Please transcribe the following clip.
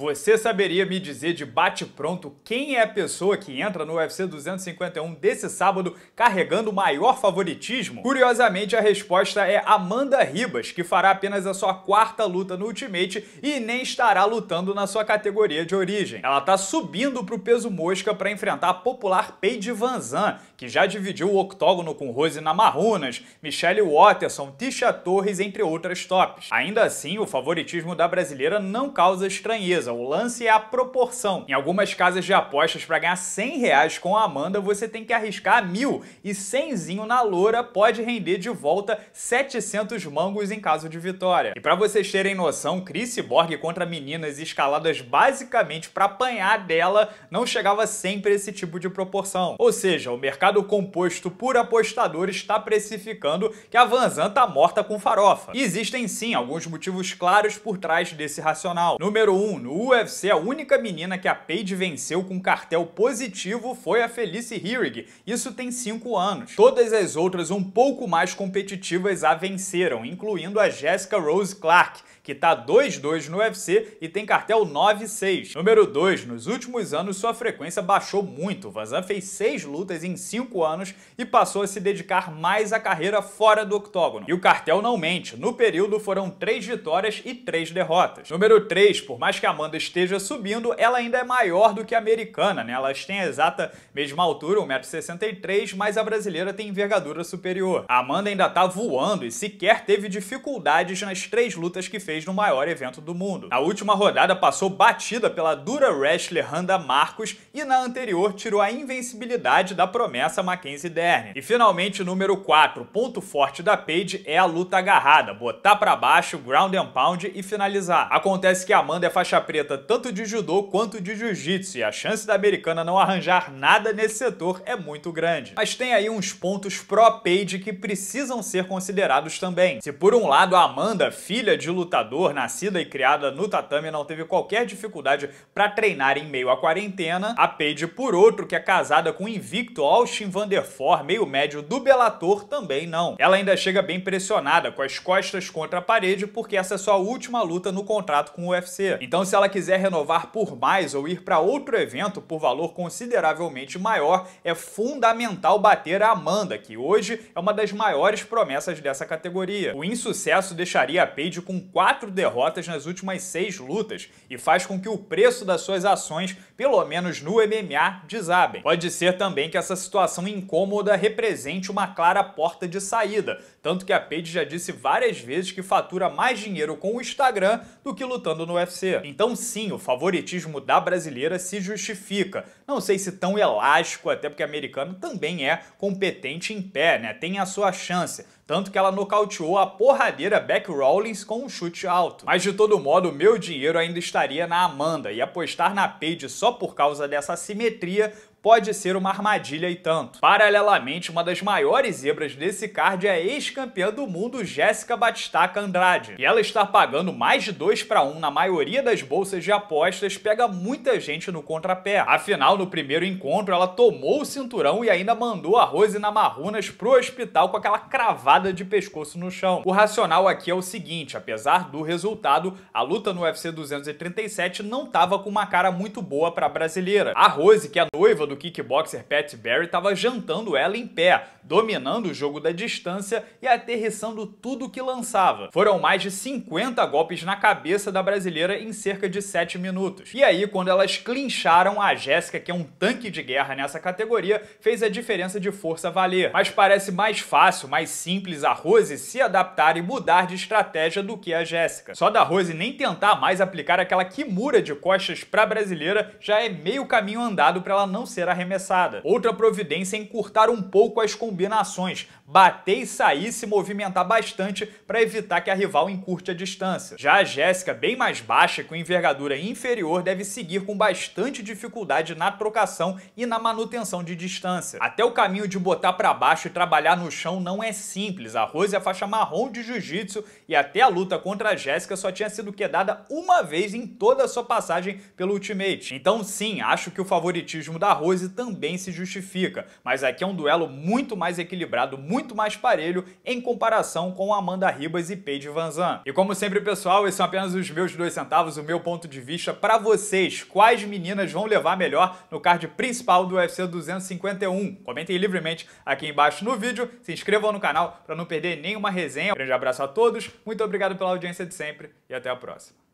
Você saberia me dizer de bate-pronto quem é a pessoa que entra no UFC 251 desse sábado carregando o maior favoritismo? Curiosamente, a resposta é Amanda Ribas, que fará apenas a sua quarta luta no Ultimate e nem estará lutando na sua categoria de origem. Ela está subindo para o peso mosca para enfrentar a popular Paige Vanzan, que já dividiu o octógono com Rose Namarunas, Michelle Watterson, Tisha Torres, entre outras tops. Ainda assim, o favoritismo da brasileira não causa estranheza, o lance é a proporção. Em algumas casas de apostas, para ganhar 100 reais com a Amanda, você tem que arriscar mil e 100 na loura pode render de volta 700 mangos em caso de vitória. E para vocês terem noção, Chris Borg contra meninas escaladas basicamente para apanhar dela não chegava sempre a esse tipo de proporção. Ou seja, o mercado composto por apostadores está precificando que a Vanzan tá morta com farofa. E existem sim alguns motivos claros por trás desse racional. Número 1, um, no UFC, a única menina que a Paige venceu com cartel positivo foi a Felice Herrig. Isso tem 5 anos. Todas as outras um pouco mais competitivas a venceram, incluindo a Jessica Rose Clark, que está 2-2 no UFC e tem cartel 9-6. Número 2, nos últimos anos sua frequência baixou muito. Vazan fez 6 lutas em 5 anos e passou a se dedicar mais à carreira fora do octógono. E o cartel não mente, no período foram 3 vitórias e 3 derrotas. Número 3, por mais que a Amanda esteja subindo, ela ainda é maior do que a americana, né? Elas têm a exata mesma altura, 1,63m, mas a brasileira tem envergadura superior. A Amanda ainda tá voando e sequer teve dificuldades nas três lutas que fez vez no maior evento do mundo. A última rodada passou batida pela dura wrestler Randa Marcos e na anterior tirou a invencibilidade da promessa Mackenzie Dern. E finalmente, número 4, ponto forte da Paige é a luta agarrada, botar para baixo, ground and pound e finalizar. Acontece que Amanda é faixa preta tanto de judô quanto de jiu-jitsu e a chance da americana não arranjar nada nesse setor é muito grande. Mas tem aí uns pontos pró-Page que precisam ser considerados também. Se por um lado a Amanda, filha de lutador lutador, nascida e criada no tatame, não teve qualquer dificuldade para treinar em meio à quarentena. A Paige, por outro, que é casada com o invicto Austin Van Der meio médio do Bellator, também não. Ela ainda chega bem pressionada, com as costas contra a parede, porque essa é sua última luta no contrato com o UFC. Então, se ela quiser renovar por mais ou ir para outro evento por valor consideravelmente maior, é fundamental bater a Amanda, que hoje é uma das maiores promessas dessa categoria. O insucesso deixaria a Paige com quatro quatro derrotas nas últimas seis lutas e faz com que o preço das suas ações, pelo menos no MMA, desabem. Pode ser também que essa situação incômoda represente uma clara porta de saída, tanto que a Page já disse várias vezes que fatura mais dinheiro com o Instagram do que lutando no UFC. Então sim, o favoritismo da brasileira se justifica. Não sei se tão elástico, até porque americano também é competente em pé, né? Tem a sua chance. Tanto que ela nocauteou a porradeira Beck Rawlings com um chute bastante alto. Mas de todo modo, meu dinheiro ainda estaria na Amanda e apostar na Paige só por causa dessa simetria pode ser uma armadilha e tanto. Paralelamente, uma das maiores zebras desse card é a ex-campeã do mundo Jéssica Batistaca Andrade. E ela está pagando mais de 2 para 1 na maioria das bolsas de apostas, pega muita gente no contrapé. Afinal, no primeiro encontro, ela tomou o cinturão e ainda mandou a Rose Marrunas pro hospital com aquela cravada de pescoço no chão. O racional aqui é o seguinte, apesar do resultado, a luta no UFC 237 não tava com uma cara muito boa pra brasileira. A Rose, que é noiva do kickboxer Pat Barry estava jantando ela em pé, dominando o jogo da distância e aterrissando tudo que lançava. Foram mais de 50 golpes na cabeça da brasileira em cerca de 7 minutos. E aí, quando elas clincharam, a Jéssica, que é um tanque de guerra nessa categoria, fez a diferença de força valer. Mas parece mais fácil, mais simples a Rose se adaptar e mudar de estratégia do que a Jéssica. Só da Rose nem tentar mais aplicar aquela kimura de costas pra brasileira já é meio caminho andado para ela não ser ser arremessada. Outra providência é encurtar um pouco as combinações, bater e sair, se movimentar bastante para evitar que a rival encurte a distância. Já a Jéssica, bem mais baixa, com envergadura inferior, deve seguir com bastante dificuldade na trocação e na manutenção de distância. Até o caminho de botar para baixo e trabalhar no chão não é simples. É a Rose é faixa marrom de jiu-jitsu e até a luta contra a Jéssica só tinha sido quedada uma vez em toda a sua passagem pelo Ultimate. Então sim, acho que o favoritismo da Rose também se justifica, mas aqui é um duelo muito mais equilibrado, muito muito mais parelho em comparação com Amanda Ribas e Paige VanZant. E como sempre, pessoal, esses são apenas os meus dois centavos, o meu ponto de vista para vocês. Quais meninas vão levar melhor no card principal do UFC 251? Comentem livremente aqui embaixo no vídeo, se inscrevam no canal para não perder nenhuma resenha. Um grande abraço a todos, muito obrigado pela audiência de sempre e até a próxima.